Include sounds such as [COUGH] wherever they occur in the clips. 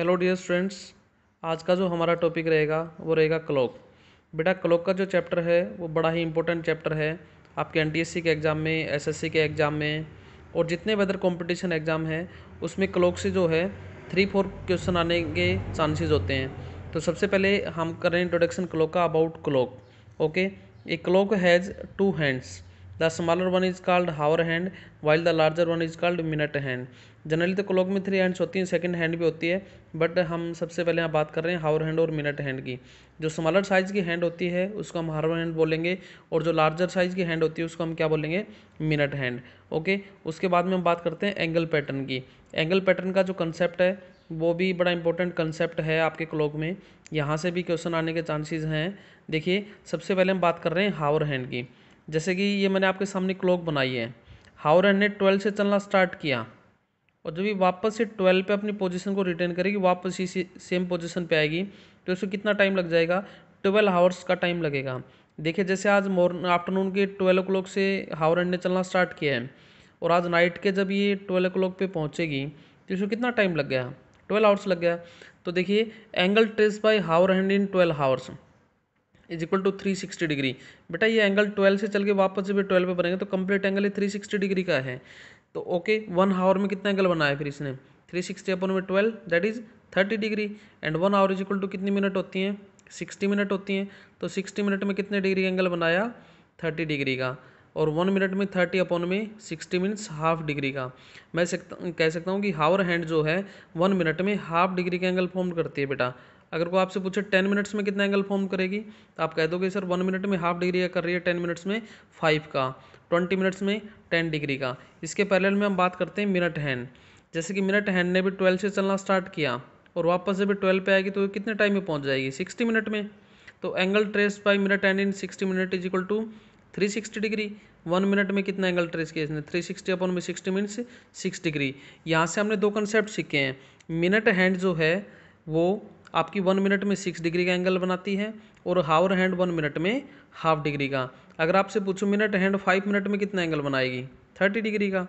hello dear students आज का जो हमारा टॉपिक रहेगा वो रहेगा क्लॉक बेटा क्लॉक का जो चैप्टर है वो बड़ा ही इंपॉर्टेंट चैप्टर है आपके एन के एग्ज़ाम में एसएससी के एग्ज़ाम में और जितने भी अदर कॉम्पिटिशन एग्ज़ाम हैं उसमें क्लॉक से जो है थ्री फोर क्वेश्चन आने के चांसेज होते हैं तो सबसे पहले हम कर रहे हैं इंट्रोडक्शन क्लॉक का about clock okay a clock has two hands the smaller one is called hour hand while the larger one is called minute hand generally तो क्लॉक में थ्री हैंड्स होती हैं सेकंड हैंड भी होती है but हम सबसे पहले यहाँ बात कर रहे हैं हावर हैंड और मिनट हैंड की जो स्मॉलर साइज़ की हैंड होती है उसको हम हावर हैंड बोलेंगे और जो लार्जर साइज़ की हैंड होती है उसको हम क्या बोलेंगे मिनट हैंड ओके उसके बाद में हम बात करते हैं एंगल पैटर्न की एंगल पैटर्न का जो कंसेप्ट है वो भी बड़ा इंपॉर्टेंट कंसेप्ट है आपके क्लॉक में यहाँ से भी क्वेश्चन आने के चांसेस हैं देखिए सबसे पहले हम बात कर रहे हैं हावर हैंड की जैसे कि ये मैंने आपके सामने क्लॉक बनाई है हावड़ा ने ट्वेल्व से चलना स्टार्ट किया और जब ये वापस से ट्वेल्व पे अपनी पोजीशन को रिटर्न करेगी वापस इसी सेम पोजीशन पे आएगी तो इसको कितना टाइम लग जाएगा ट्वेल्व हावर्स का टाइम लगेगा देखिए जैसे आज मॉर्न आफ्टरनून के ट्वेल्व ओ से हावड़ा ने चलना स्टार्ट किया है और आज नाइट के जब ये ट्वेल्व ओ पे पहुँचेगी तो इसको कितना टाइम लग गया ट्वेल्व आवर्स लग गया तो देखिए angle trace by hour hand in twelve hours is equal to three sixty degree बेटा ये एंगल ट्वेल्व से चल के वापस जब ट्वेल्व पे बनेंगे तो कंप्लीट एंगल ये थ्री सिक्सटी डिग्री का है तो ओके वन हावर में कितना एंगल बनाया फिर इसने थ्री सिक्सटी अपन में twelve that is thirty degree and one hour is equal to कितनी मिनट होती हैं सिक्सटी मिनट होती हैं तो सिक्सटी मिनट में कितने डिग्री का एंगल बनाया थर्टी डिग्री का और वन मिनट में थर्टी अपॉन में सिक्सटी मिनट्स हाफ डिग्री का मैं सकता कह सकता हूँ कि हावर हैंड जो है वन मिनट में हाफ डिग्री का एंगल फॉर्म करती है बेटा अगर कोई आपसे पूछे टेन मिनट्स में कितना एंगल फॉर्म करेगी तो आप कह दोगे सर वन मिनट में हाफ डिग्री कर रही है टेन मिनट्स में फाइव का ट्वेंटी मिनट्स में टेन डिग्री का इसके पैरेलल में हम बात करते हैं मिनट हैंड जैसे कि मिनट हैंड ने भी ट्वेल्व से चलना स्टार्ट किया और वापस जब ट्वेल्व पे आएगी तो कितने टाइम में पहुंच जाएगी सिक्सटी मिनट में तो angle trace by minute and in sixty minute is equal to three sixty degree one minute में कितना एंगल ट्रेस किया इसने थ्री सिक्सटी अपॉन में सिक्सटी मिनट्स सिक्स डिग्री यहाँ से हमने दो कंसेप्ट सीखे हैं मिनट हैंड जो है वो आपकी वन मिनट में सिक्स डिग्री का एंगल बनाती है और हावर हैंड वन मिनट में हाफ डिग्री का अगर आपसे पूछो मिनट हैंड फाइव मिनट में कितना एंगल बनाएगी थर्टी डिग्री का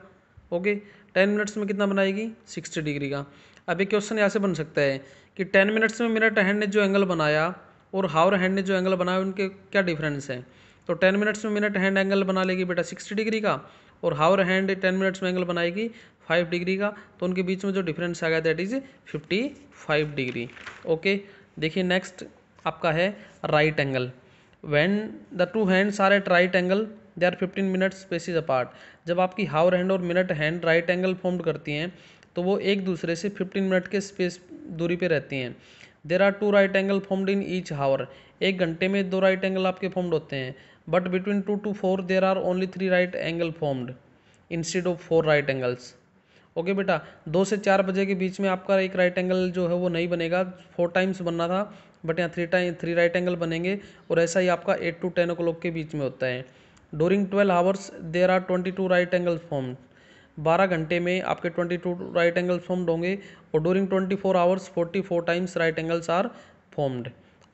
ओके टेन मिनट्स में कितना बनाएगी सिक्सटी डिग्री का अब एक क्वेश्चन यहाँ से बन सकता है कि टेन मिनट्स में मिनट हैंड ने जो एंगल बनाया और हावर हैंड ने जो एंगल बनाया उनके क्या डिफरेंस है तो टेन मिनट्स में मिनट हैंड एंगल बना लेगी बेटा सिक्सटी डिग्री का और हावर हैंड टेन मिनट्स में एंगल बनाएगी फाइव डिग्री का तो उनके बीच में जो डिफरेंस आ गया that is fifty five degree okay देखिए नेक्स्ट आपका है right angle when the two hands are at right angle they are fifteen minute spaces apart जब आपकी हावर हैंड और minute hand right angle formed करती हैं तो वो एक दूसरे से फिफ्टीन मिनट के स्पेस दूरी पर रहती हैं there are two right angle formed in each hour एक घंटे में दो राइट एंगल आपके फॉर्म्ड होते हैं but between two to four there are only three right angle formed instead of four right angles okay बेटा दो से चार बजे के बीच में आपका एक राइट एंगल जो है वो नहीं बनेगा फोर टाइम्स बनना था बट यहाँ three time three right angle बनेंगे और ऐसा ही आपका एट टू टेन ओ के बीच में होता है during twelve hours there are twenty two right angle form बारह घंटे में आपके twenty two right angle formed होंगे और during twenty four hours forty four times right angles are formed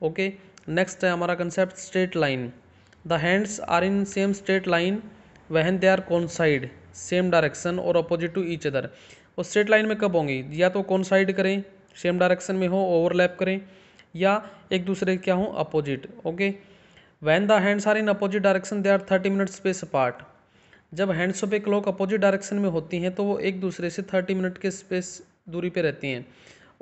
okay next है हमारा concept straight line the hands are in same straight line when they are coincide same direction और opposite to each other और straight line में कब होंगी या तो कौन साइड करें सेम डायरेक्शन में हो ओवरलैप करें या एक दूसरे क्या हों opposite okay when the hands are in opposite direction they are thirty minute space apart जब हैंड्स पे क्लॉक अपोजिट डायरेक्शन में होती हैं तो वो एक दूसरे से थर्टी मिनट के स्पेस दूरी पे रहती हैं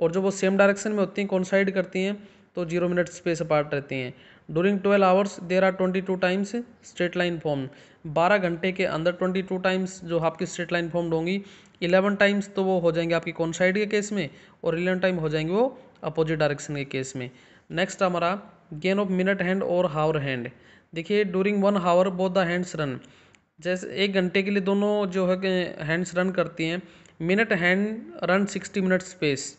और जब वो सेम डायरेक्शन में होती हैं कौन साइड करती हैं तो जीरो मिनट स्पेस अपार्ट रहती हैं during twelve hours there are twenty two times straight line form 12 घंटे के अंदर 22 टाइम्स जो आपकी स्ट्रेट लाइन फॉर्म्ड होंगी 11 टाइम्स तो वो हो जाएंगे आपकी कौन साइड के केस में और 11 टाइम हो जाएंगे वो अपोजिट डायरेक्शन के केस में नेक्स्ट हमारा गेन ऑफ मिनट हैंड और हावर हैंड देखिए during one hour both the hands run जैसे एक घंटे के लिए दोनों जो है हैंड्स रन करती हैं minute hand run sixty minute space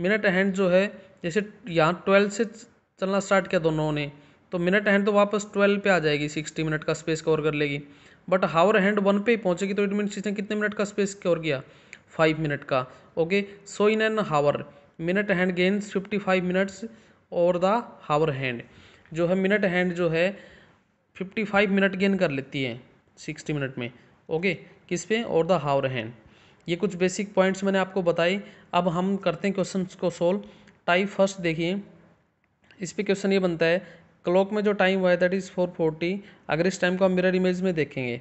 minute hand जो है जैसे यहाँ ट्वेल्व से चलना स्टार्ट किया दोनों ने तो मिनट हैंड तो वापस ट्वेल्व पे आ जाएगी सिक्सटी मिनट का स्पेस कवर कर लेगी बट हावर हैंड वन पे ही पहुँचेगी तो इट मीन इसने कितने मिनट का स्पेस कवर किया फाइव मिनट का okay so in an hour minute hand gains fifty five minutes और द हावर हैंड जो है मिनट हैंड जो है फिफ्टी फाइव मिनट गेन कर लेती है सिक्सटी मिनट में ओके किस पे और द हावर हैंड ये कुछ बेसिक पॉइंट्स मैंने आपको बताए अब हम करते हैं क्वेश्चन को सोल्व टाइप फर्स्ट देखिए इस पर क्वेश्चन ये बनता है क्लॉक में जो टाइम हुआ है दैट इज़ फोर फोर्टी अगर इस टाइम को हम मिरर इमेज में देखेंगे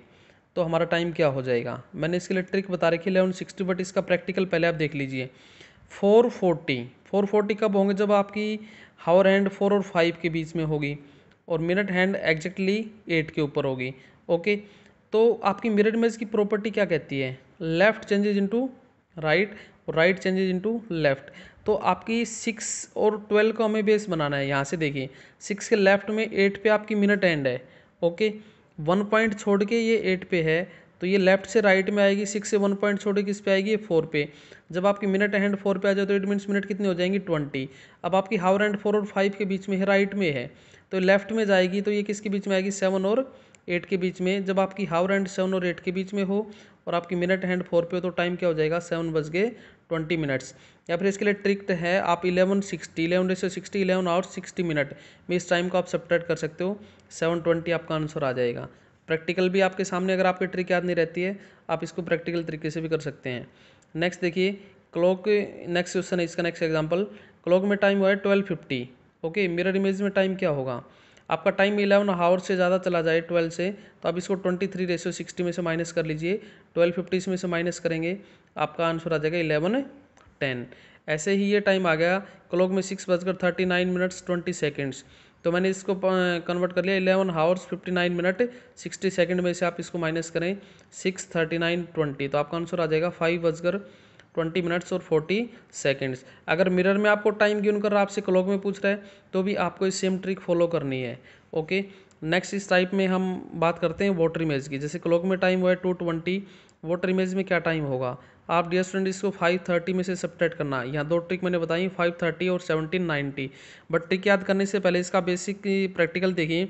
तो हमारा टाइम क्या हो जाएगा मैंने इसके लिए ट्रिक बता रखी है इलेवन सिक्सटी बट इसका प्रैक्टिकल पहले आप देख लीजिए फोर फोर्टी फोर फोर्टी कब होंगे जब आपकी हावर हैंड फोर और फाइव के बीच में होगी और मिनट हैंड एग्जैक्टली एट के ऊपर होगी ओके तो आपकी मिरर इमेज की प्रॉपर्टी क्या कहती है लेफ्ट चेंजेज इंटू राइट और राइट चेंजेज इंटू लेफ्ट तो आपकी सिक्स और ट्वेल्व का हमें बेस बनाना है यहाँ से देखिए सिक्स के लेफ्ट में एट पे आपकी मिनट एंड है ओके वन पॉइंट छोड़ के ये एट पे है तो ये लेफ्ट से राइट में आएगी सिक्स से वन पॉइंट छोड़ के किस पे आएगी फोर पे जब आपकी मिनट एंड फोर पे आ जाए तो एट मिनट्स मिनट कितनी हो जाएंगी ट्वेंटी अब आपकी हावर एंड फोर और फाइव के बीच में है राइट में है तो लेफ्ट में जाएगी तो ये किसके बीच में आएगी सेवन और एट के बीच में जब आपकी हावर एंड सेवन और एट के बीच में हो और आपकी मिनट हैंड फोर पे हो तो टाइम क्या हो जाएगा सेवन बज गए ट्वेंटी मिनट्स या फिर इसके लिए ट्रिक तो है आप eleven sixty eleven ratio sixty eleven hour sixty minute में इस टाइम को आप सप्टेट कर सकते हो सेवन ट्वेंटी आपका आंसर आ जाएगा प्रैक्टिकल भी आपके सामने अगर आपकी ट्रिक याद नहीं रहती है आप इसको प्रैक्टिकल तरीके से भी कर सकते हैं नेक्स्ट देखिए क्लॉक नेक्स्ट क्वेश्चन है इसका नेक्स्ट एग्जाम्पल क्लॉक में टाइम हुआ है twelve fifty okay mirror image में टाइम क्या होगा आपका टाइम इलेवन हावर से ज़्यादा चला जाए ट्वेल्व से तो आप इसको ट्वेंटी थ्री रेशियो सिक्सटी में से माइनस कर लीजिए ट्वेल्व फिफ्टी इसमें से माइनस करेंगे आपका आंसर आ जाएगा इलेवन टेन ऐसे ही ये टाइम आ गया क्लॉक में सिक्स बजकर thirty nine minutes twenty seconds तो मैंने इसको कन्वर्ट कर लिया eleven hours fifty nine minute sixty second में से आप इसको माइनस करें सिक्स थर्टी नाइन ट्वेंटी तो आपका आंसर आ जाएगा फाइव बजकर ट्वेंटी मिनट्स और फोर्टी सेकेंड्स अगर मिरर में आपको टाइम गिन कर आपसे क्लॉक में पूछ रहा है तो भी आपको सेम ट्रिक फॉलो करनी है ओके नेक्स्ट इस टाइप में हम बात करते हैं वाटर इमेज की जैसे क्लॉक में टाइम हुआ है टू ट्वेंटी वाटर इमेज में क्या टाइम होगा आप डियर स्टूडेंट इसको फाइव थर्टी में से सब्ट्रैक्ट करना है यहाँ दो ट्रिक मैंने बताई फाइव थर्टी और सेवनटीन नाइन्टी बट ट्रिक याद करने से पहले इसका बेसिक प्रैक्टिकल देखिए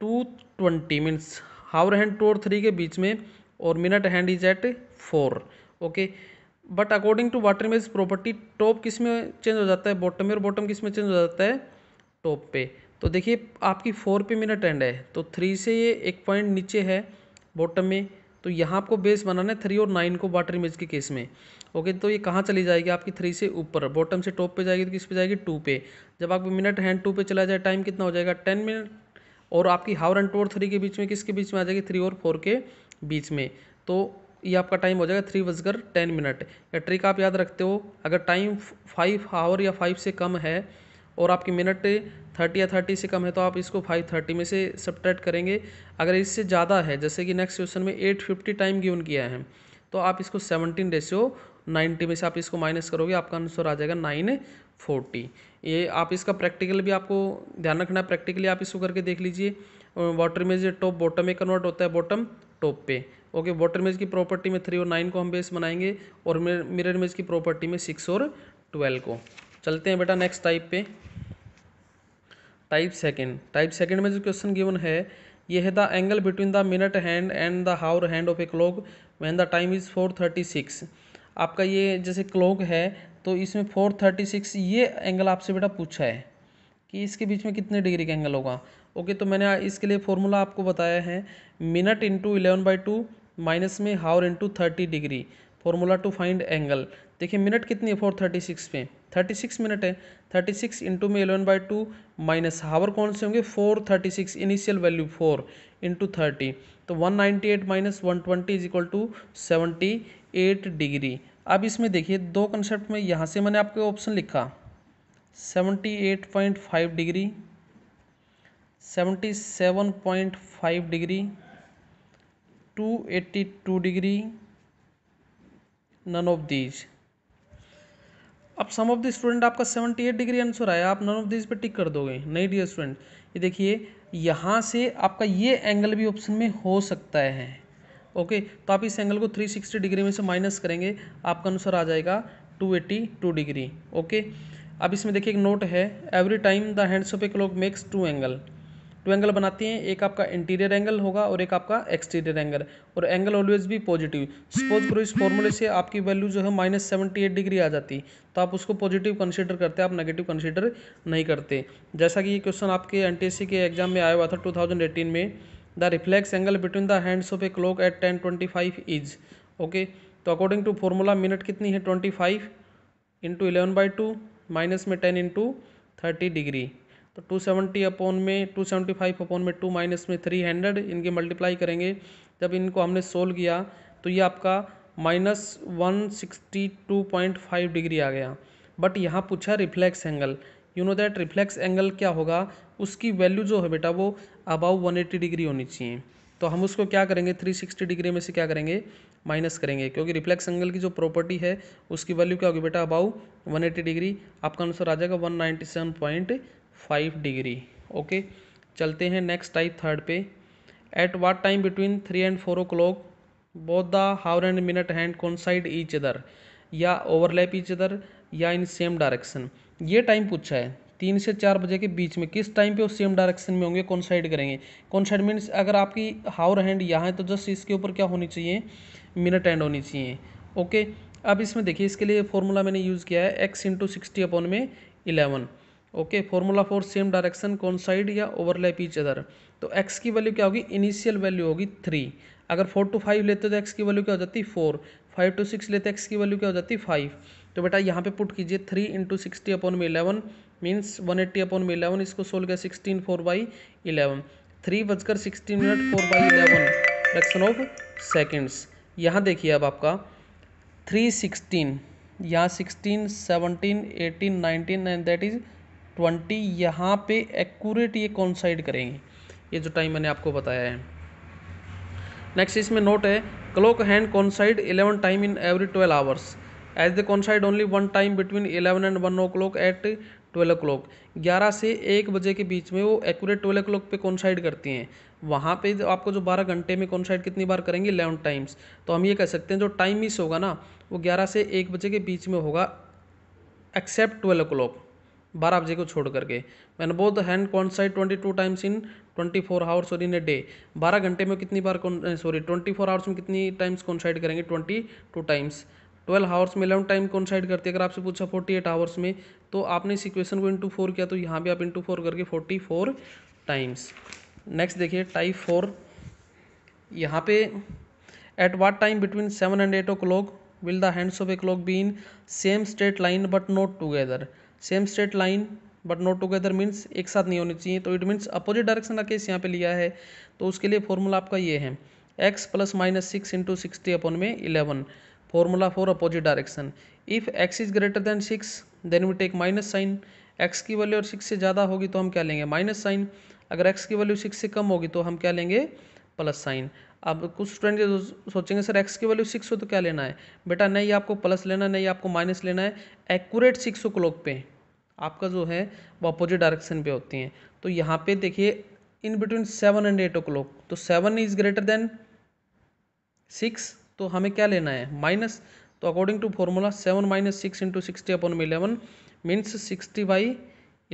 two twenty means hour hand two और थ्री के बीच में और minute hand is at four okay but according to water image property top किस में चेंज हो जाता है बॉटम में और बॉटम किस में चेंज हो जाता है टॉप पे तो देखिए आपकी फोर पे मेरा ट्रेंड है तो थ्री से ये एक पॉइंट नीचे है बॉटम में तो यहाँ आपको बेस बनाना है थ्री और नाइन को वाटर इमेज के केस में ओके तो ये कहाँ चली जाएगी आपकी थ्री से ऊपर बॉटम से टॉप पे जाएगी तो किस पे जाएगी टू पे जब आप मिनट हैंड टू पे चला जाए टाइम कितना हो जाएगा टेन मिनट और आपकी हावर एंड टू और थ्री के बीच में किसके बीच में आ जाएगी थ्री और फोर के बीच में तो ये आपका टाइम हो जाएगा थ्री बजकर टेन मिनट या ट्रिक आप याद रखते हो अगर टाइम फाइव हावर या फाइव से कम है और आपकी मिनट थर्टी या थर्टी से कम है तो आप इसको फाइव थर्टी में से सब्ट्रैक्ट करेंगे अगर इससे ज़्यादा है जैसे कि नेक्स्ट क्वेश्चन में एट फिफ्टी टाइम गिवन किया है तो आप इसको सेवनटीन रेशियो नाइन्टी में से आप इसको माइनस करोगे आपका आंसर आ जाएगा नाइन फोर्टी ये आप इसका प्रैक्टिकल भी आपको ध्यान रखना है प्रैक्टिकली आप इसको करके देख लीजिए वाटर इमेज टॉप बॉटम में कन्वर्ट होता है बॉटम टॉप पे ओके वाटर इमेज की प्रॉपर्टी में थ्री और नाइन को हम बेस बनाएंगे और मिरर इमेज की प्रॉपर्टी में सिक्स और ट्वेल्व को चलते हैं बेटा नेक्स्ट टाइप पे टाइप सेकेंड टाइप सेकेंड में जो क्वेश्चन गिवन है यह है the angle between the minute hand and the hour hand of a clock when the time is four thirty six आपका ये जैसे क्लॉक है तो इसमें फोर थर्टी सिक्स ये एंगल आपसे बेटा पूछा है कि इसके बीच में कितने डिग्री का एंगल होगा ओके तो मैंने इसके लिए फॉर्मूला आपको बताया है minute into eleven by two minus में hour into thirty degree formula to find angle देखिए मिनट कितनी है फोर थर्टी सिक्स पे थर्टी सिक्स मिनट है थर्टी सिक्स इंटू में eleven by two minus hour कौन से होंगे four thirty six initial value four into thirty तो one ninety eight minus one twenty is equal to seventy eight degree अब इसमें देखिए दो कंसेप्ट में यहाँ से मैंने आपको ऑप्शन लिखा seventy eight point five degree seventy seven point five degree two eighty two degree none of these अब सम ऑफ द स्टूडेंट आपका 78 डिग्री आंसर आया आप नन ऑफ दिस पे टिक कर दोगे नहीं डियर स्टूडेंट ये देखिए यहाँ से आपका ये एंगल भी ऑप्शन में हो सकता है ओके तो आप इस एंगल को 360 डिग्री में से माइनस करेंगे आपका आंसर आ जाएगा 282 डिग्री ओके अब इसमें देखिए एक नोट है every time the hands of a clock makes two angle two angle बनाती हैं एक आपका इंटीरियर एंगल होगा और एक आपका एक्सटीरियर एंगल और एंगल ऑलवेज भी पॉजिटिव सपोज करो इस फॉर्मूले से आपकी वैल्यू जो है माइनस सेवेंटी एट डिग्री आ जाती तो आप उसको पॉजिटिव कंसिडर करते आप नेगेटिव कंसिडर नहीं करते जैसा कि ये क्वेश्चन आपके एन के एग्जाम में आया हुआ था टू में the reflex angle between the hands of a clock at ten twenty five is okay तो अकॉर्डिंग टू फॉर्मूला मिनट कितनी है twenty five into eleven by two minus में टेन इंटू थर्टी डिग्री तो two seventy upon में two seventy five upon में two minus में three hundred इनके multiply करेंगे जब इनको हमने सोल्व किया तो ये आपका minus one sixty two point five degree आ गया बट यहाँ पूछा reflex angle you know that reflex angle क्या होगा उसकी वैल्यू जो है बेटा वो अबाउ वन डिग्री होनी चाहिए तो हम उसको क्या करेंगे थ्री सिक्सटी डिग्री में से क्या करेंगे माइनस करेंगे क्योंकि रिफ्लेक्स एंगल की जो प्रॉपर्टी है उसकी वैल्यू क्या होगी बेटा अबाउ वन एट्टी डिग्री आपका आंसर आ जाएगा one ninety seven point five degree okay चलते हैं नेक्स्ट टाइप थर्ड पे at what time between three and four o'clock both the hour and minute hand coincide each other या overlap each other या in same direction ये time पूछा है तीन से चार बजे के बीच में किस टाइम पे वो सेम डायरेक्शन में होंगे कौन साइड करेंगे कौन साइड मीन्स अगर आपकी हावर हैंड यहाँ है तो जस्ट इसके ऊपर क्या होनी चाहिए मिनट हैंड होनी चाहिए ओके अब इसमें देखिए इसके लिए फॉर्मूला मैंने यूज़ किया है एक्स इंटू सिक्सटी अपॉन में eleven okay formula for same direction coincide या ओवरलैप इच अदर तो एक्स की वैल्यू क्या होगी इनिशियल वैल्यू होगी थ्री अगर फोर टू फाइव लेते तो एक्स की वैल्यू क्या हो जाती है फोर फाइव टू सिक्स लेते एक्स तो की वैल्यू क्या हो जाती है फाइव तो बेटा यहाँ पे पुट कीजिए थ्री इंटू सिक्सटी अपॉन में eleven means one eighty upon में इलेवन इसको सोल्व किया sixteen four by eleven three बजकर sixteen minute four by eleven fraction of seconds यहाँ देखिए अब आपका थ्री सिक्सटीन यहाँ sixteen seventeen eighteen nineteen and that is twenty यहाँ पे एक्यूरेट ये कॉन्साइड करेंगे ये जो टाइम मैंने आपको बताया है नेक्स्ट इसमें नोट है clock hand coincide eleven time in every twelve hours as the coincide only one time between eleven and one o'clock at twelve o'clock ग्यारह से एक बजे के बीच में वो एक्यूरेट ट्वेल्व ओ क्लॉक पर कॉन्साइड करती हैं वहाँ पे जो आपको जो बारह घंटे में कॉन्साइड कितनी बार करेंगे इलेवन टाइम्स तो हम ये कह सकते हैं जो टाइम मिस होगा ना वो ग्यारह से एक बजे के बीच में होगा एक्सेप्ट ट्वेल्व ओ क्लॉक बारह बजे को छोड़ करके मैंने the hand coincide twenty two times in twenty four hours और इन ए डे बारह घंटे में कितनी बार सॉरी ट्वेंटी फोर आवर्स में कितनी टाइम्स कॉन्साइड करेंगे twenty two times twelve hours में इलेवन टाइम कॉन्साइड करती है अगर आपसे पूछा फोर्टी एट आवर्स में तो आपने इस इक्वेशन को इंटू फोर किया तो यहाँ भी आप इंटू फोर करके फोर्टी फोर टाइम्स नेक्स्ट देखिए टाइप फोर यहाँ पे at what time between seven and eight o'clock will the hands of a clock be in same straight line but not together same straight line but not together means एक साथ नहीं होनी चाहिए तो it means opposite direction का case यहाँ पे लिया है तो उसके लिए फॉर्मूला आपका ये है x plus minus six into sixty upon में eleven formula for opposite direction if x is greater than six then we take minus sign x की वैल्यू और सिक्स से ज़्यादा होगी तो हम क्या लेंगे माइनस साइन अगर एक्स की वैल्यू सिक्स से कम होगी तो हम क्या लेंगे प्लस साइन अब कुछ स्टूडेंट सोचेंगे सर एक्स की वैल्यू सिक्स हो तो क्या लेना है बेटा नहीं आपको प्लस लेना है नहीं आपको माइनस लेना है एक्यूरेट सिक्स ओ क्लॉक पे आपका जो है वो अपोजिट डायरेक्शन पे होती हैं तो यहाँ पे देखिए in between seven and eight o'clock तो seven is greater than six तो हमें क्या लेना है माइनस तो according to formula seven minus six into sixty upon में eleven means sixty by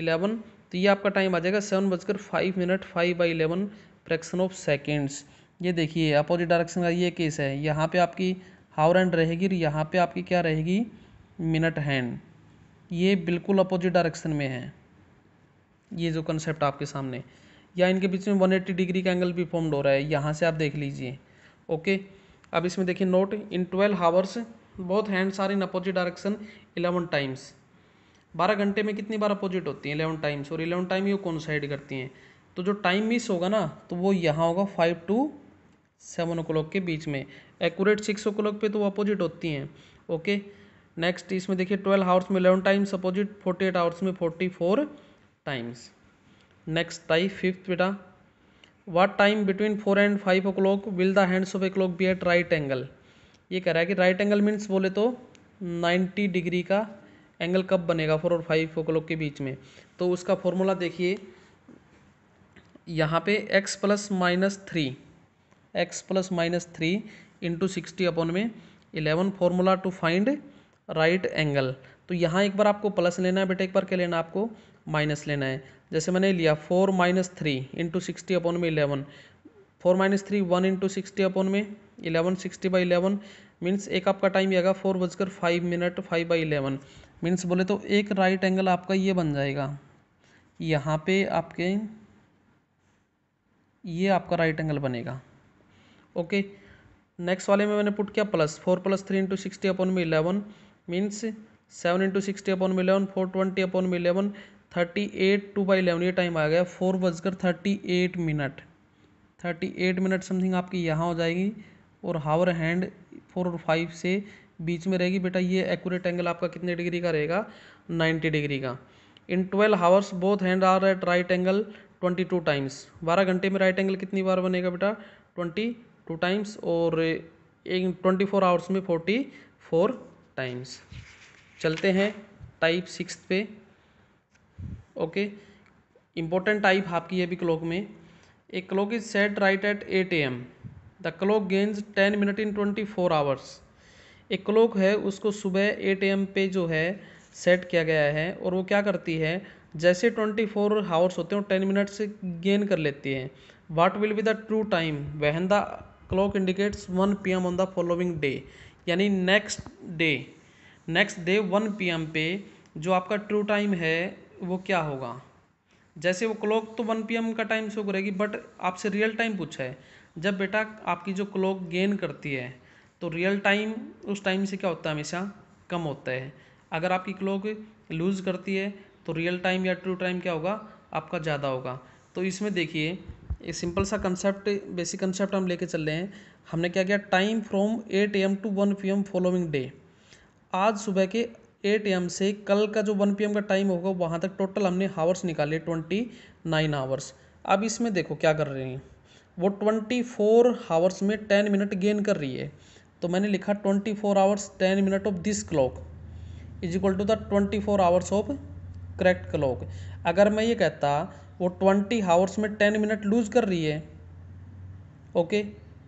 eleven तो ये आपका टाइम आ जाएगा सेवन बजकर five minute five by eleven fraction of seconds ये देखिए अपोजिट डायरेक्शन का ये केस है यहाँ पे आपकी हावर हैंड रहेगी और यहाँ पे आपकी क्या रहेगी मिनट हैंड ये बिल्कुल अपोजिट डायरेक्शन में है ये जो कंसेप्ट आपके सामने या इनके बीच में 180 डिग्री का एंगल भी फॉर्म्ड हो रहा है यहाँ से आप देख लीजिए ओके अब इसमें देखिए note in twelve hours both hands are in opposite direction eleven times बारह घंटे में कितनी बार अपोजिट होती हैं इलेवन टाइम्स और इलेवन टाइम ये कौन साइड करती हैं तो जो टाइम मिस होगा ना तो वो यहाँ होगा five to seven o'clock के बीच में एक्यूरेट सिक्स ओ क्लॉक पे तो अपोजिट होती हैं ओके नेक्स्ट इसमें देखिए ट्वेल्व आवर्स में eleven times opposite forty eight hours में forty four times next I fifth बेटा what time between four and five o'clock will the hands of a clock be at right angle ये कह रहा है कि right angle means बोले तो ninety degree का एंगल कब बनेगा फोर और फाइव ओ क्लॉक के बीच में तो उसका फॉर्मूला देखिए यहाँ पे x plus minus three x plus minus three into sixty upon में eleven formula to find right angle तो यहाँ एक बार आपको प्लस लेना है बेटे एक बार क्या लेना आपको माइनस लेना है जैसे मैंने लिया four minus three into sixty upon में eleven four minus three one into sixty upon में eleven sixty by eleven means एक आपका टाइम आएगा फोर बजकर five minute five by eleven means बोले तो एक राइट एंगल आपका ये बन जाएगा यहाँ पे आपके ये आपका राइट एंगल बनेगा ओके नेक्स्ट वाले में मैंने पुट किया plus four plus three into sixty upon में eleven means seven into sixty upon में इलेवन फोर ट्वेंटी अपॉन में eleven thirty eight two by eleven ये टाइम आ गया फोर बजकर thirty eight minute thirty eight minute something आपकी यहाँ हो जाएगी और हावर हैंड फोर और फाइव से बीच में रहेगी बेटा ये एक्यूरेट एंगल आपका कितने डिग्री का रहेगा नाइन्टी डिग्री का in twelve hours both hand are at right angle twenty two times बारह घंटे में राइट एंगल कितनी बार बनेगा बेटा ट्वेंटी टू टाइम्स और एक ट्वेंटी फोर आवर्स में फोर्टी फोर टाइम्स चलते हैं टाइप सिक्स पे ओके इम्पोर्टेंट टाइप आपकी है भी क्लॉक में a clock is set right at eight A m the clock gains ten minute in twenty four hours एक क्लॉक है उसको सुबह एट एम पे जो है सेट किया गया है और वो क्या करती है जैसे ट्वेंटी फोर आवर्स होते हैं टेन मिनट से गेन कर लेती है what will be the true time when the clock indicates one P M on the following day यानी next day next day one P M पे जो आपका ट्रू टाइम है वो क्या होगा जैसे वो क्लॉक तो वन पी एम का टाइम शो करेगी बट आपसे रियल टाइम पूछा है जब बेटा आपकी जो क्लॉक गेन करती है तो रियल टाइम उस टाइम से क्या होता है हमेशा कम होता है अगर आपकी क्लॉक लूज़ करती है तो रियल टाइम या ट्रू टाइम क्या होगा आपका ज़्यादा होगा तो इसमें देखिए ये सिंपल सा कंसेप्ट बेसिक कंसेप्ट हम लेके चल रहे हैं हमने क्या किया time from eight M to one P M following day आज सुबह के एट एम से कल का जो वन पी एम का टाइम होगा वहाँ तक टोटल हमने हावर्स निकाले ट्वेंटी नाइन आवर्स अब इसमें देखो क्या कर रहे हैं वो ट्वेंटी फोर हावर्स में टेन मिनट गेन कर रही है तो मैंने लिखा twenty four hours ten minute of this clock is equal to the twenty four hours of correct clock अगर मैं ये कहता वो ट्वेंटी हावर्स में टेन मिनट लूज़ कर रही है ओके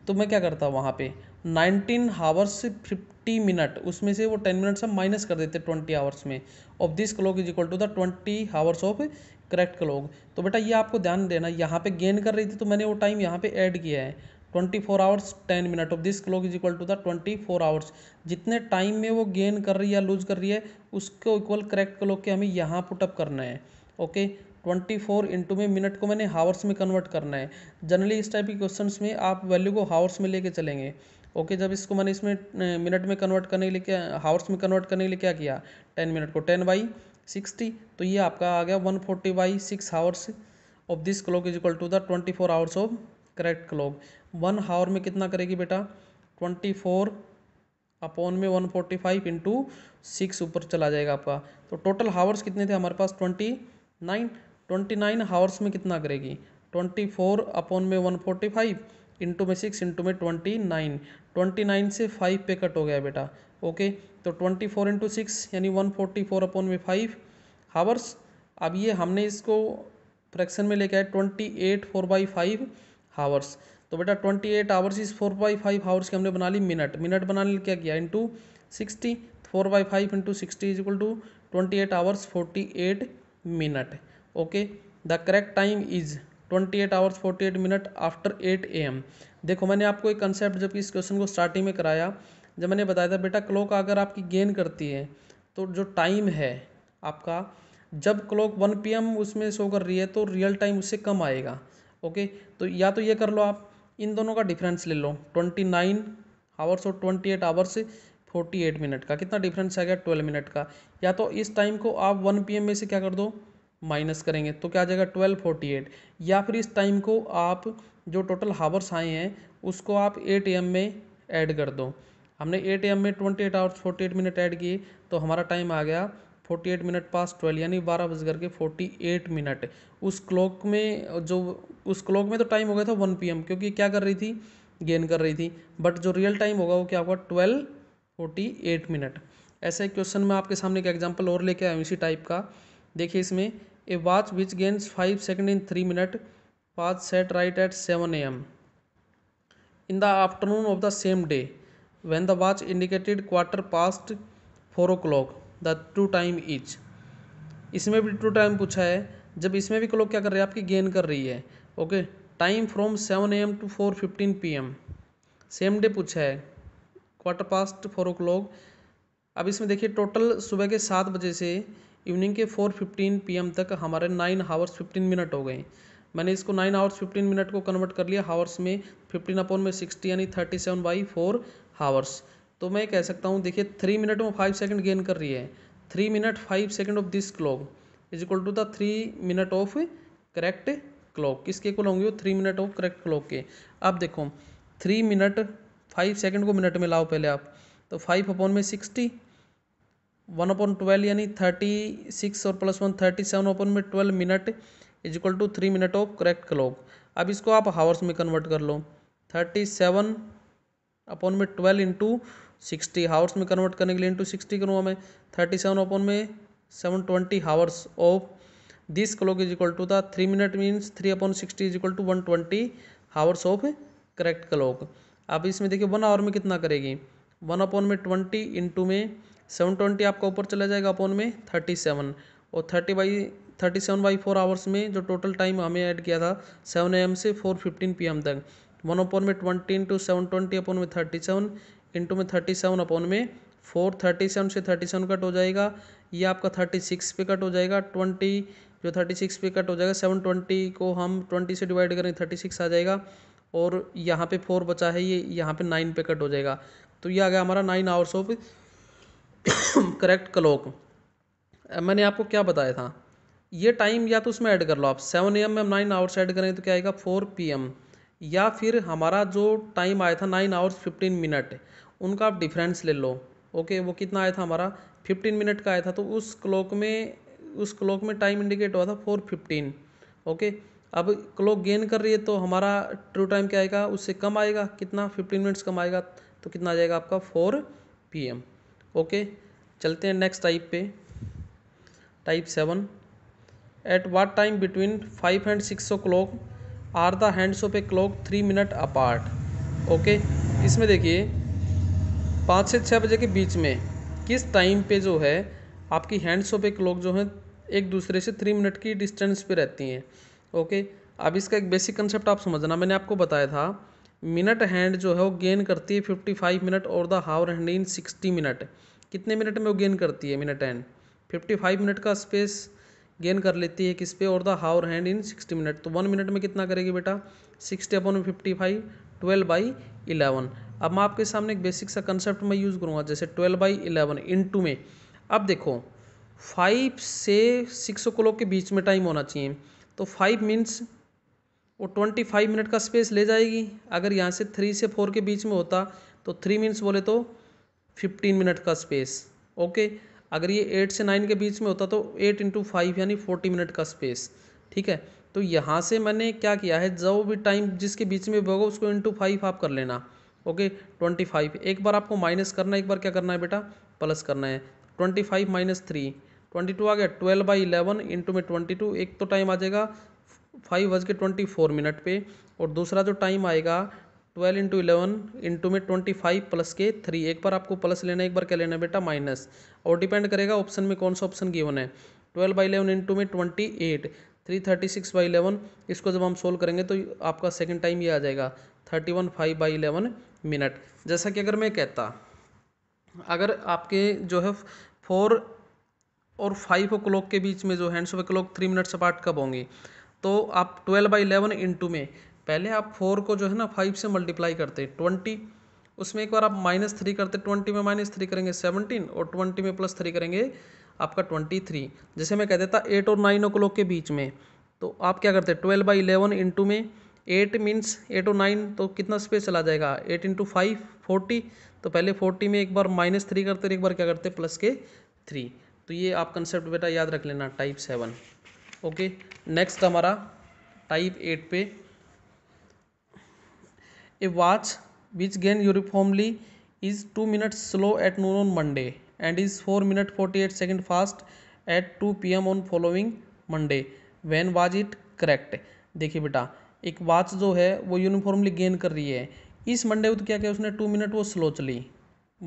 तो मैं क्या करता वहाँ पे नाइनटीन हावर्स से फिफ्टी मिनट उसमें से वो टेन मिनट्स हम माइनस कर देते ट्वेंटी आवर्स में of this clock is equal to the twenty hours of correct clock तो बेटा ये आपको ध्यान देना यहाँ पे गेन कर रही थी तो मैंने वो टाइम यहाँ पे ऐड किया है twenty four hours ten minute of this clock is equal to the twenty four hours जितने टाइम में वो गेन कर रही है लूज कर रही है उसको इक्वल करेक्ट क्लॉक के हमें यहाँ पुटअप करना है ओके ट्वेंटी फोर इंटू में मिनट को मैंने हावर्स में कन्वर्ट करना है जनरली इस टाइप के क्वेश्चन में आप वैल्यू को हावर्स में लेके चलेंगे ओके जब इसको मैंने इसमें मिनट में कन्वर्ट करने के लिए क्या हावर्स में कन्वर्ट करने के लिए क्या किया टेन मिनट को टेन बाई सिक्सटी तो ये आपका आ गया one forty by six hours of this clock is equal to the twenty four hours of correct clock one hour में कितना करेगी बेटा ट्वेंटी फोर अपॉन में one forty five into six ऊपर चला जाएगा आपका तो टोटल हावर्स कितने थे हमारे पास twenty nine twenty nine hours में कितना करेगी ट्वेंटी फोर अपॉन में वन फोर्टी फाइव इंटू में सिक्स इंटू में ट्वेंटी नाइन ट्वेंटी नाइन से फाइव पे कट हो गया बेटा ओके तो ट्वेंटी फोर इंटू सिक्स यानी वन फोर्टी फोर अपॉन में फाइव हावर्स अब ये हमने इसको फ्रैक्शन में लेके आए twenty eight four by five hours तो बेटा ट्वेंटी एट आवर्स इस फोर बाई फाइव हावर्स की हमने बना ली मिनट मिनट बनाने क्या किया into sixty four by five into sixty is equal to twenty eight hours forty eight minute okay the correct time is twenty eight hours forty eight minute after eight A M देखो मैंने आपको एक concept जबकि इस question को starting में कराया जब मैंने बताया था बेटा क्लॉक अगर आपकी गेन करती है तो जो टाइम है आपका जब क्लॉक वन पी एम उसमें शो कर रही है तो रियल टाइम उससे कम आएगा ओके तो या तो ये कर लो आप इन दोनों का डिफरेंस ले लो ट्वेंटी नाइन आवर्स और twenty eight hours forty eight minute का कितना डिफरेंस आ गया ट्वेल्व मिनट का या तो इस टाइम को आप वन पी एम में से क्या कर दो माइनस करेंगे तो क्या आ जाएगा ट्वेल्व फोर्टी एट या फिर इस टाइम को आप जो टोटल हावर्स आए हैं उसको आप एट एम में ऐड कर दो हमने एट एम में twenty eight hours forty eight minute add किए तो हमारा टाइम आ गया forty eight minute past twelve यानी बारह बज करके फोर्टी एट मिनट उस क्लॉक में जो उस क्लॉक में तो टाइम हो गया था वन पी एम क्योंकि क्या कर रही थी गेन कर रही थी बट जो रियल टाइम होगा वो क्या होगा ट्वेल्व फोर्टी एट मिनट ऐसे क्वेश्चन में आपके सामने एक एग्जाम्पल और लेके आया हूँ इसी टाइप का देखिए इसमें a watch which gains five second in three minute watch set right at seven A M in the afternoon of the same day when the watch indicated quarter past four o'clock the true time each इसमें भी to time पूछा है जब इसमें भी clock क्या कर रही है आपकी गेन कर रही है okay time from seven A M to four fifteen P M same day पूछा है quarter past four o'clock अब इसमें देखिए टोटल सुबह के सात बजे से इवनिंग के फोर फिफ्टीन पी एम तक हमारे नाइन हावर्स फिफ्टीन मिनट हो गए मैंने इसको नाइन आवर्स फिफ्टीन मिनट को कन्वर्ट कर लिया हावर्स में फिफ्टीन अपॉन में सिक्सटी यानी thirty seven by four hours तो मैं कह सकता हूँ देखिए थ्री मिनट में फाइव सेकेंड गेन कर रही है three minute five second of this clock is equal to the three minute of correct clock किसके को होंगे three minute of correct clock के अब देखो थ्री मिनट फाइव सेकेंड को मिनट में लाओ पहले आप तो फाइव अपॉन में सिक्सटी वन अपॉन ट्वेल्व यानी थर्टी सिक्स और plus one thirty seven upon में twelve minute is equal to three minute of correct clock अब इसको आप हावर्स में कन्वर्ट कर लो थर्टी सेवन अपॉन में ट्वेल्व इंटू सिक्सटी हावर्स में कन्वर्ट करने के लिए इंटू सिक्सटी करूँगा मैं थर्टी सेवन अपन में seven twenty hours of this clock is equal to था three minute means three upon sixty is equal to one twenty hours of correct clock अब इसमें देखिए वन आवर में कितना करेगी वन अपॉन में twenty into में सेवन ट्वेंटी आपका ऊपर चला जाएगा अपॉन में थर्टी सेवन और thirty by thirty seven by four hours में जो टोटल टाइम हमें ऐड किया था सेवन ए एम से फोर फिफ्टीन पी एम तक वन अपॉन में twenty into seven twenty upon में थर्टी सेवन इंटू में थर्टी सेवन अपॉन में फोर थर्टी सेवन से थर्टी सेवन कट हो जाएगा ये आपका थर्टी सिक्स पे कट हो जाएगा ट्वेंटी जो थर्टी सिक्स पे कट हो जाएगा सेवन ट्वेंटी को हम ट्वेंटी से डिवाइड करेंगे थर्टी सिक्स आ जाएगा और यहाँ पे फोर बचा है ये यहाँ पे नाइन पे कट हो जाएगा तो ये आ गया हमारा nine hours of correct [COUGHS] clock मैंने आपको क्या बताया था ये टाइम या तो उसमें ऐड कर लो आप सेवन एम में हम नाइन आवर्स ऐड करें तो क्या आएगा फोर पी एम या फिर हमारा जो टाइम आया था नाइन आवर्स फिफ्टीन मिनट उनका आप डिफरेंस ले लो ओके वो कितना आया था हमारा फिफ्टीन मिनट का आया था तो उस क्लॉक में उस क्लॉक में टाइम इंडिकेट हुआ था फोर फिफ्टीन ओके अब क्लॉक गेन कर रही है तो हमारा ट्रू टाइम क्या आएगा उससे कम आएगा कितना फिफ्टीन मिनट्स कम आएगा तो कितना आ जाएगा आपका फोर पी एम ओके चलते हैं नेक्स्ट टाइप पे type seven eight what time between five and six o'clock are the hands of a clock three minute apart okay इसमें देखिए पाँच से छः बजे के बीच में किस टाइम पे जो है आपकी हैंड्स ऑफ ए क्लॉक जो है एक दूसरे से थ्री मिनट की डिस्टेंस पे रहती हैं ओके अब इसका एक बेसिक कंसेप्ट आप समझना मैंने आपको बताया था मिनट हैंड जो है वो गेन करती है फिफ्टी फाइव मिनट और the hour hand in sixty minute कितने मिनट में वो गेन करती है minute hand fifty five minute का स्पेस गेन कर लेती है किस पे और the hour hand in sixty minute तो वन मिनट में कितना करेगी बेटा sixty upon fifty five twelve by eleven अब मैं आपके सामने एक बेसिक सा कंसेप्ट मैं यूज़ करूँगा जैसे twelve by eleven into में अब देखो फाइव से सिक्स ओ के बीच में टाइम होना चाहिए तो फाइव मीन्स वो ट्वेंटी फाइव मिनट का स्पेस ले जाएगी अगर यहाँ से थ्री से फोर के बीच में होता तो थ्री मिनट्स बोले तो फिफ्टीन मिनट का स्पेस ओके अगर ये एट से नाइन के बीच में होता तो एट इंटू फाइव यानी फोर्टी मिनट का स्पेस ठीक है तो यहाँ से मैंने क्या किया है जो भी टाइम जिसके बीच में होगा उसको इंटू फाइव आप कर लेना ओके ट्वेंटी फाइव एक बार आपको माइनस करना है एक बार क्या करना है बेटा प्लस करना है twenty five minus three twenty two आ गया ट्वेल्व बाई इलेवन इंटू में ट्वेंटी टू एक तो टाइम आ जाएगा फाइव बज के ट्वेंटी फोर मिनट पे और दूसरा जो टाइम आएगा ट्वेल्व इंटू इलेवन इंटू में ट्वेंटी फाइव प्लस के थ्री एक बार आपको प्लस लेना है एक बार क्या लेना है बेटा माइनस और डिपेंड करेगा ऑप्शन में कौन सा ऑप्शन गिवन है ट्वेल्व बाई इलेवन इंटू में twenty eight three thirty six by eleven इसको जब हम सोल्व करेंगे तो आपका सेकेंड टाइम ये आ जाएगा thirty one five by eleven minute जैसा कि अगर मैं कहता अगर आपके जो है फोर और फाइव ओ क्लॉक के बीच में जो hands o'clock three minutes apart कब होंगे तो आप ट्वेल्व बाई इलेवन इंटू में पहले आप फोर को जो है ना फाइव से मल्टीप्लाई करते ट्वेंटी उसमें एक बार आप माइनस थ्री करते ट्वेंटी में माइनस थ्री करेंगे सेवनटीन और ट्वेंटी में प्लस थ्री करेंगे आपका ट्वेंटी थ्री जैसे मैं कह देता एट और नाइन ओ क्लॉक के बीच में तो आप क्या करते ट्वेल्व बाई इलेवन इंटू में एट मीन्स एट और नाइन तो कितना स्पेस चला जाएगा एट इंटू फाइव फोर्टी तो पहले फोर्टी में एक बार माइनस थ्री करते और एक बार क्या करते प्लस के थ्री तो ये आप कंसेप्ट बेटा याद रख लेना टाइप सेवन ओके नेक्स्ट हमारा टाइप एट पे a watch which gain uniformly is two minute slow at noon on Monday and is four minute forty eight second fast at two P M on following Monday when was it correct देखिए बेटा एक watch जो है वो uniformly gain कर रही है इस मंडे को तो क्या किया उसने टू मिनट वो स्लो चली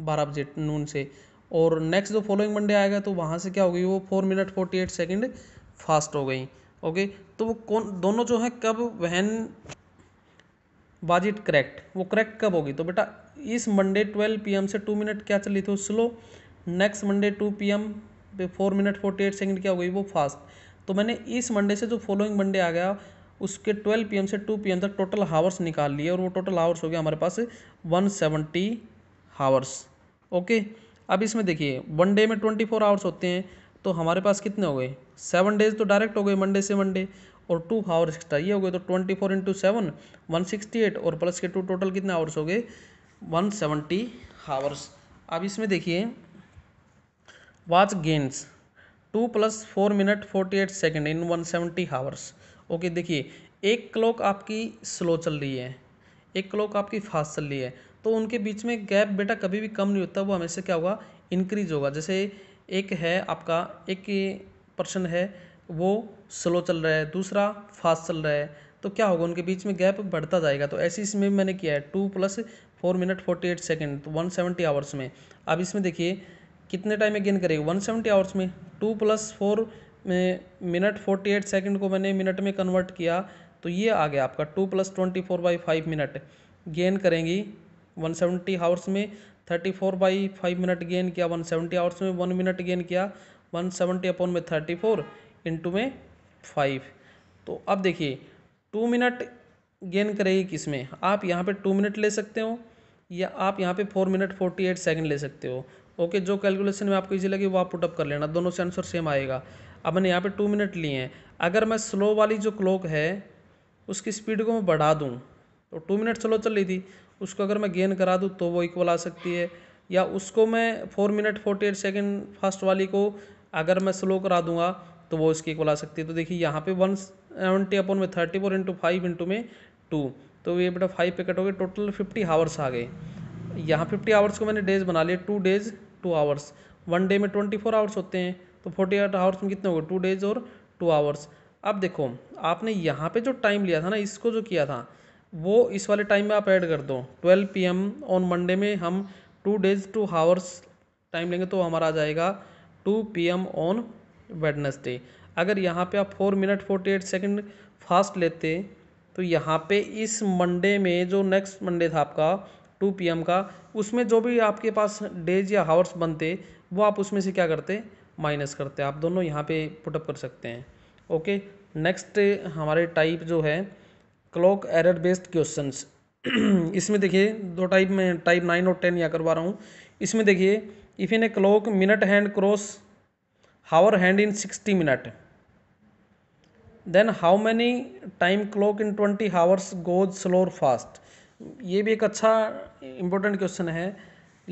बारह बजे नून से और नेक्स्ट जो फॉलोइंग मंडे आएगा तो वहाँ से क्या होगी वो four minute forty eight second fast हो गई ओके तो वो कौन दोनों जो है कब वहन वाज इट करेक्ट वो करेक्ट कब होगी तो बेटा इस मंडे ट्वेल्व पी से टू मिनट क्या चली थी slow next Monday two P M पे four minute forty eight second क्या हो गई वो फास्ट तो मैंने इस मंडे से जो फॉलोइंग मंडे आ गया उसके ट्वेल्व पी से टू पी तक टोटल हावर्स निकाल लिए और वो टोटल हावर्स हो गया हमारे पास वन सेवेंटी हावर्स ओके अब इसमें देखिए वन डे में ट्वेंटी फोर आवर्स होते हैं तो हमारे पास कितने हो गए सेवन डेज तो डायरेक्ट हो गए मंडे से मंडे और टू आवर्स एक्स्ट्रा ये हो गए तो twenty four into seven one sixty eight और प्लस के टू टोटल कितने आवर्स हो गए वन सेवेंटी आवर्स अब इसमें देखिए watch gains two plus four minute forty eight second in one seventy hours okay देखिए एक क्लॉक आपकी स्लो चल रही है एक क्लॉक आपकी फास्ट चल रही है तो उनके बीच में गैप बेटा कभी भी कम नहीं होता वो हमेशा क्या होगा इंक्रीज होगा जैसे एक है आपका एक पर्सन है वो स्लो चल रहा है दूसरा फास्ट चल रहा है तो क्या होगा उनके बीच में गैप बढ़ता जाएगा तो ऐसे इसमें मैंने किया है two plus four minute forty eight second तो वन सेवेंटी आवर्स में अब इसमें देखिए कितने टाइम में गेन करेगा वन सेवेंटी आवर्स में two plus four minute forty eight second को मैंने मिनट में कन्वर्ट किया तो ये आ गया आपका two plus twenty four by five minute gain करेंगी वन सेवेंटी आवर्स में thirty four by five minute gain किया वन सेवेंटी आवर्स में वन मिनट गेन किया वन सेवेंटी अपॉन में थर्टी फोर इंटू में फाइव तो अब देखिए टू मिनट गेन करेगी किस में आप यहाँ पे टू मिनट ले सकते हो या आप यहाँ पे four minute forty eight second ले सकते हो ओके जो कैलकुलेशन में आपको इजी लगे वो आप पुटअप कर लेना दोनों से आंसर सेम आएगा अब मैंने यहाँ पे टू मिनट लिए हैं अगर मैं स्लो वाली जो क्लॉक है उसकी स्पीड को मैं बढ़ा दूँ तो टू मिनट स्लो चल रही थी उसको अगर मैं गेन करा दूँ तो वो इक्वल आ सकती है या उसको मैं four minute forty eight second fast वाली को अगर मैं स्लो करा दूंगा तो वो इसकी इक्वल आ सकती है तो देखिए यहाँ पे वन सेवेंटी अपन में thirty four into five into में टू तो ये बेटा फाइव पे कट हो गए टोटल फिफ्टी हावर्स आ गए यहाँ फिफ्टी आवर्स को मैंने डेज बना लिए two days two hours one day में ट्वेंटी फोर आवर्स होते हैं तो फोर्टी एट आवर्स में कितने हो गए टू डेज और टू आवर्स अब देखो आपने यहाँ पे जो टाइम लिया था ना इसको जो किया था वो इस वाले टाइम में आप ऐड कर दो twelve P M on Monday में हम two days two hours time लेंगे तो हमारा आ जाएगा two P M on Wednesday अगर यहाँ पे आप four minute forty eight second fast लेते तो यहाँ पे इस मंडे में जो नेक्स्ट मंडे था आपका टू पी एम का उसमें जो भी आपके पास डेज या हावर्स बनते वो आप उसमें से क्या करते माइनस करते आप दोनों यहाँ पर पुटअप कर सकते हैं ओके नेक्स्ट हमारे टाइप जो है क्लॉक एरर बेस्ड क्वेश्चंस इसमें देखिए दो टाइप में टाइप नाइन और टेन या करवा रहा हूँ इसमें देखिए if in a clock minute hand cross hour hand in sixty minute then how many time clock in twenty hours goes slow और फास्ट ये भी एक अच्छा इम्पोर्टेंट क्वेश्चन है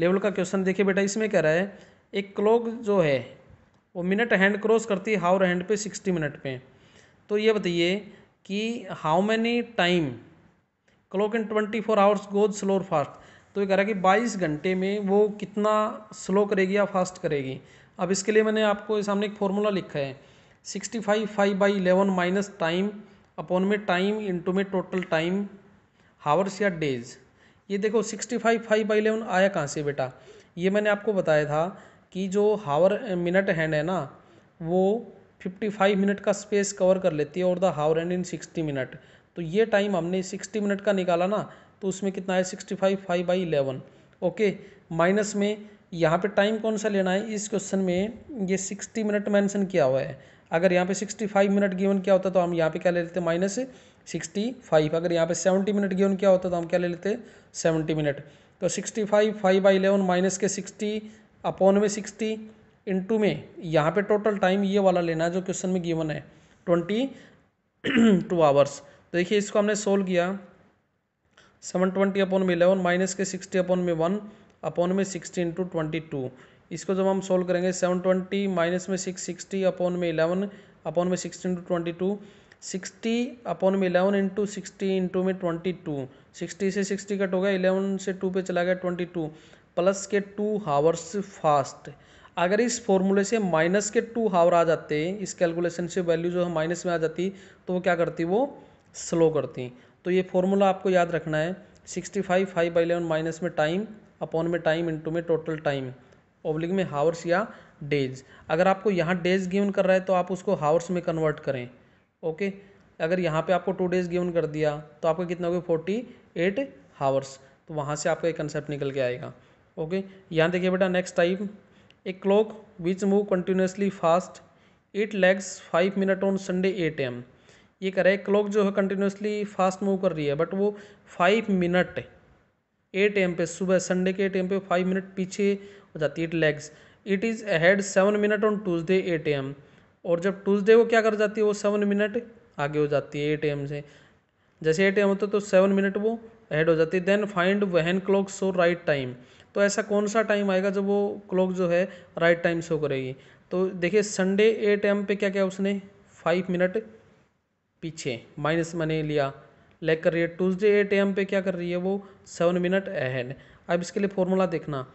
लेवल का क्वेश्चन देखिए बेटा इसमें कह रहा है एक क्लॉक जो है वो मिनट हैंड क्रॉस करती है हावर हैंड पे सिक्सटी मिनट पे तो ये बताइए कि how many time clock in twenty four hours goes slow और फास्ट तो ये कह रहा है कि बाईस घंटे में वो कितना स्लो करेगी या फास्ट करेगी अब इसके लिए मैंने आपको सामने एक फॉर्मूला लिखा है sixty five five by eleven minus time upon में टाइम इंटू में टोटल टाइम हावर्स या डेज ये देखो sixty five five by eleven आया कहाँ से बेटा ये मैंने आपको बताया था कि जो हावर मिनट हैंड है ना वो 55 मिनट का स्पेस कवर कर लेती है और the hour and in 60 minute तो ये टाइम हमने 60 मिनट का निकाला ना तो उसमें कितना है sixty five five by eleven okay minus में यहाँ पे टाइम कौन सा लेना है इस क्वेश्चन में ये 60 मिनट मेंशन किया हुआ है अगर यहाँ पे 65 मिनट गिवन क्या होता तो हम यहाँ पे क्या ले लेते माइनस सिक्सटी फाइव अगर यहाँ पे सेवेंटी मिनट गिवन क्या होता तो हम क्या ले लेते सेवेंटी मिनट तो sixty five by eleven minus के सिक्सटी अपॉन में सिक्सटी इंटू में यहाँ पे टोटल टाइम ये वाला लेना है जो क्वेश्चन में गिवन है ट्वेंटी टू आवर्स देखिए इसको हमने सोल्व किया सेवन ट्वेंटी अपॉन में इलेवन माइनस के सिक्सटी अपॉन में वन अपॉन में सिक्सटी इंटू ट्वेंटी टू इसको जब हम सोल्व करेंगे सेवन ट्वेंटी माइनस में सिक्स सिक्सटी अपॉन में इलेवन अपॉन में sixty into twenty two sixty upon में इलेवन इंटू सिक्सटी इंटू में ट्वेंटी टू सिक्सटी से सिक्सटी कट हो गया इलेवन से टू पे चला गया ट्वेंटी टू प्लस के टू हावर्स फास्ट अगर इस फॉर्मूले से माइनस के टू हावर आ जाते हैं इस कैलकुलेशन से वैल्यू जो है माइनस में आ जाती तो वो क्या करती वो स्लो करती तो ये फॉर्मूला आपको याद रखना है sixty five five by eleven minus में टाइम अपॉन में टाइम इंटू में टोटल टाइम ओब्लिक में हावर्स या डेज अगर आपको यहाँ डेज गिवन कर रहा है तो आप उसको हावर्स में कन्वर्ट करें ओके अगर यहाँ पे आपको टू डेज गिवन कर दिया तो आपको कितना हो गया फोर्टी एट हावर्स तो वहाँ से आपका एक कंसेप्ट निकल के आएगा ओके यहाँ देखिए बेटा next type a clock which move continuously fast it lags five minute on Sunday eight AM ये कह रहा है क्लॉक जो है कंटिन्यूसली फास्ट मूव कर रही है बट वो फाइव मिनट एट एम पे सुबह संडे के एट एम पे फाइव मिनट पीछे हो जाती है it lags it is ahead seven minute on Tuesday eight AM और जब ट्यूजडे वो क्या कर जाती है वो सेवन मिनट आगे हो जाती है एट एम से जैसे एट एम होता है तो सेवन मिनट वो ऐड हो जाती है then find when clock show right time तो ऐसा कौन सा टाइम आएगा जब वो क्लॉक जो है राइट टाइम शो करेगी तो देखिए संडे एट एम पे क्या क्या उसने फाइव मिनट पीछे माइनस मैंने लिया लेग कर रही है ट्यूजडे एट एम पे क्या कर रही है वो सेवन मिनट एहन अब इसके लिए फॉर्मूला देखना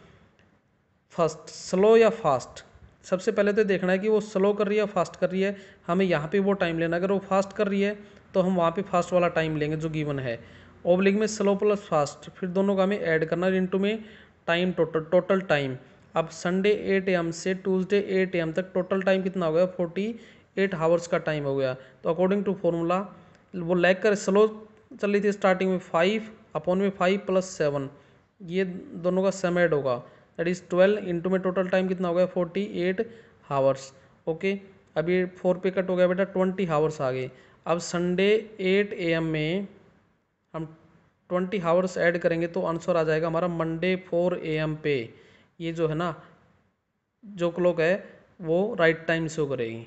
फर्स्ट स्लो या फास्ट सबसे पहले तो देखना है कि वो स्लो कर रही है फास्ट कर रही है हमें यहाँ पे वो टाइम लेना अगर वो फास्ट कर रही है तो हम वहाँ पे फास्ट वाला टाइम लेंगे जो गिवन है ओबलिंग में स्लो प्लस फास्ट फिर दोनों का हमें ऐड करना है इंटू में टाइम टोटल टोटल टाइम अब संडे एट एम से ट्यूसडे एट एम तक टोटल टाइम कितना हो गया फोर्टी एट हावर्स का टाइम हो गया तो अकॉर्डिंग टू फॉर्मूला वो लैग कर स्लो चल रही थी स्टार्टिंग में फाइव अपॉन में फाइव प्लस सेवन ये दोनों का सम एड होगा दैट इज़ ट्वेल्व इंटू में टोटल टाइम कितना हो गया फोर्टी एट हावर्स ओके अभी फोर पे कट हो गया बेटा ट्वेंटी हावर्स आ गए अब संडे एट ए एम में हम ट्वेंटी हावर्स ऐड करेंगे तो आंसर आ जाएगा हमारा मंडे फोर ए एम पे ये जो है ना जो क्लॉक है वो राइट टाइम शो करेगी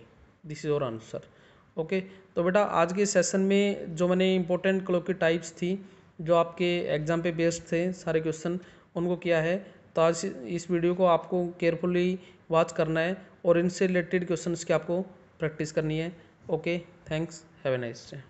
this is your answer okay तो बेटा आज के सेशन में जो मैंने इंपॉर्टेंट क्लॉक की टाइप्स थी जो आपके एग्ज़ाम पे बेस्ड थे सारे क्वेश्चन उनको किया है तो आज इस वीडियो को आपको केयरफुली वॉच करना है और इनसे रिलेटेड क्वेश्चंस की आपको प्रैक्टिस करनी है okay thanks have a nice day